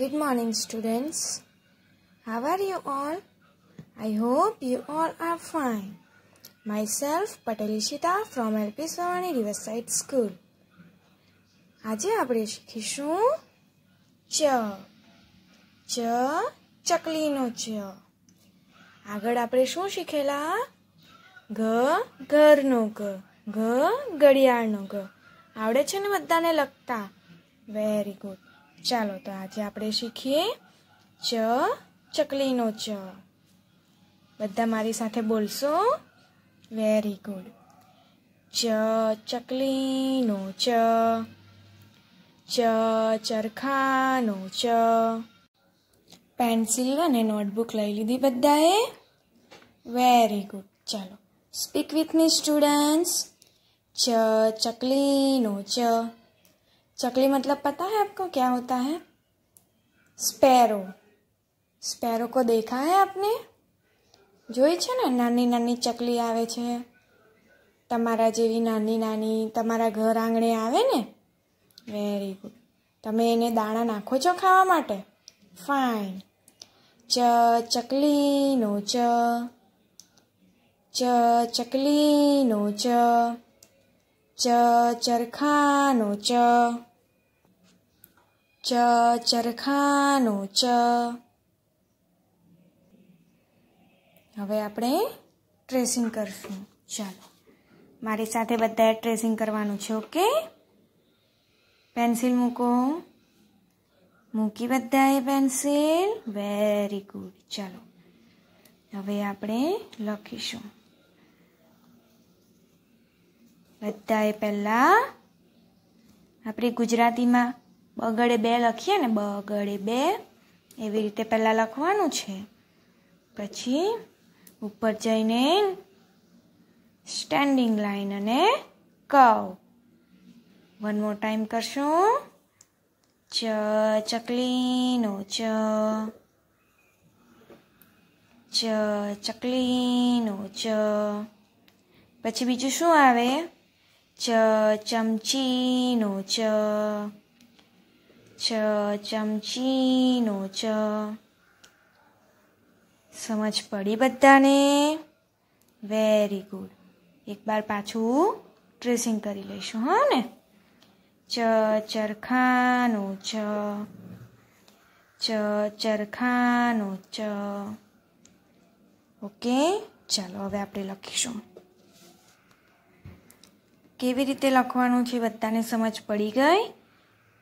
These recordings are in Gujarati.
Good morning students. How are you all? I hope you all are fine. Myself Patalishita from LP Savani Riverside School. આજે આપણે શીખીશું ચ ચ ચકલીનો ચ આગળ આપણે શું શીખેલા ઘ ઘરનો ઘ ઘ ઘડિયાળનો ઘ આવડે છે ને બધાને લખતા વેરી ગુડ ચાલો તો આજે આપણે શીખીએ ચ ચકલીનો ચ બધા મારી સાથે બોલશો વેરી ગુડ ચ ચકલીનો ચ ચ ચરખાનો ચ પેન્સિલ અને નોટબુક લઈ લીધી બધાએ વેરી ગુડ ચાલો સ્પીક વિથ મી સ્ટુડન્ટ્સ ચ ચકલીનો ચ चकली मतलब पता है आपको क्या होता है સ્પેરો સ્પેરો કો દેખા હે આપને જોઈ છે ને નાની નાની ચકલી આવે છે તમારા જેવી નાની નાની તમારા ઘર આંગણે આવે ને વેરી ગુડ તમે એને દાણા નાખો છો ખાવા માટે ફાઇન ચ ચકલી નો ચ ચ ચકલી નો ચ ચ નો ચ ચ ચરખાનું ચ હવે આપણે ટ્રેસિંગ કરશું ચાલો મારી સાથે બધાએ ટ્રેસિંગ કરવાનું છે ઓકે પેન્સિલ મૂકો મૂકી બધાએ પેન્સિલ વેરી ગુડ ચાલો હવે આપણે લખીશું બધાએ પહેલાં આપણી ગુજરાતીમાં બગડે બે લખીએ ને બગડે બે એવી રીતે પહેલાં લખવાનું છે પછી ઉપર જઈને સ્ટેન્ડિંગ લાઈન અને કવ વન મોર ટાઈમ કરશું ચ ચકલીનો ચ ચ ચકલીનો ચ પછી બીજું શું આવે ચ ચમચીનો ચ ચ ચમચીનો ચ સમજ પડી બધાને વેરી ગુડ એકવાર પાછું ટ્રેસિંગ કરી લઈશું હા ચ ચરખાનો ચ ચ ચરખાનો ચ ઓકે ચાલો હવે આપણે લખીશું કેવી રીતે લખવાનું છે બધાને સમજ પડી ગઈ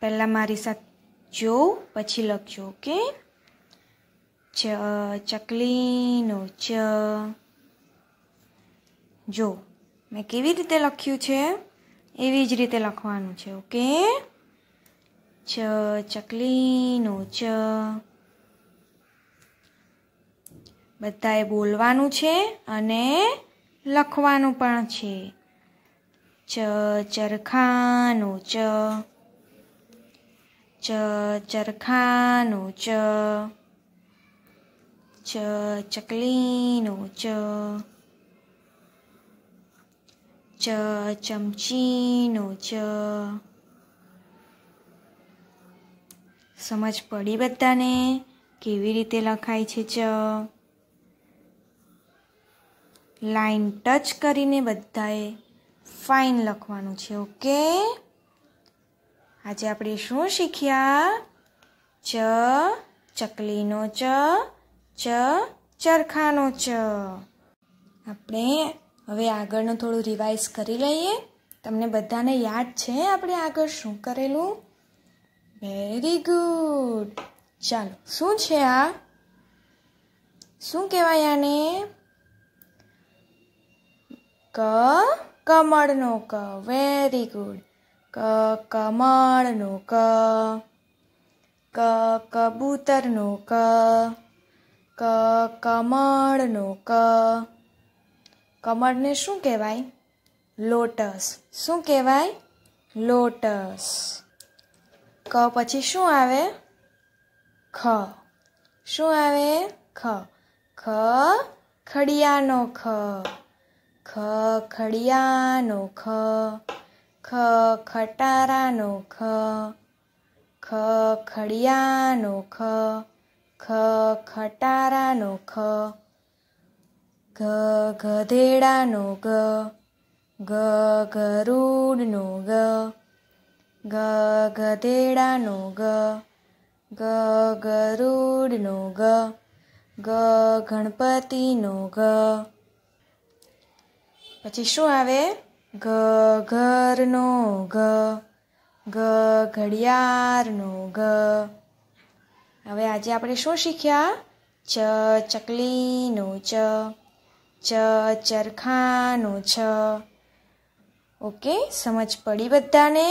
પહેલાં મારી સાથે જોઉં પછી લખજો ઓકે ચ ચકલીનો ચ જો મેં કેવી રીતે લખ્યું છે એવી જ રીતે લખવાનું છે ઓકે ચ ચકલીનો ચ બધાએ બોલવાનું છે અને લખવાનું પણ છે ચ ચરખાનો ચ ચ ચરખાનું ચ ચ ચકલીનું ચ ચ ચમચીનું ચ સમજ પડી બધાને કેવી રીતે લખાય છે ચ લાઈન ટચ કરીને બધાએ ફાઇન લખવાનું છે ઓકે આજે આપણે શું શીખ્યા ચ ચકલીનો ચ ચ ચરખાનો ચ આપણે હવે આગળનું થોડું રિવાઇઝ કરી લઈએ તમને બધાને યાદ છે આપણે આગળ શું કરેલું વેરી ગુડ ચાલો શું છે આ શું કહેવાય આને ક કમળનો ક વેરી ગુડ ક કમળનું ક ક કબૂતરનો ક ક કમળનું ક કમળને શું કહેવાય લોટસ શું કહેવાય લોટસ ક પછી શું આવે ખ શું આવે ખ ખ ખડિયાનો ખ ખ ખડિયાનો ખ ખ ખટારાનો ખ ખ ખડિયાનો ખ ખ ખટારાનો ખ ઘ ગધેડાનો ગ ગ ગરુડનો ગ ગ ગધેડાનો ગ ગ ગરુડનો ગ ગ ગણપતિનો ગ પછી શું આવે ગ ઘરનો ગ ગ ઘડિયાળનો ગ હવે આજે આપણે શું શીખ્યા ચ ચકલીનો ચ ચ ચરખાનો છ ઓકે સમજ પડી બધાને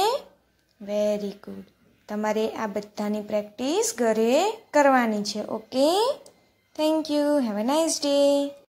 વેરી ગુડ તમારે આ બધાની પ્રેક્ટિસ ઘરે કરવાની છે okay thank you have a nice day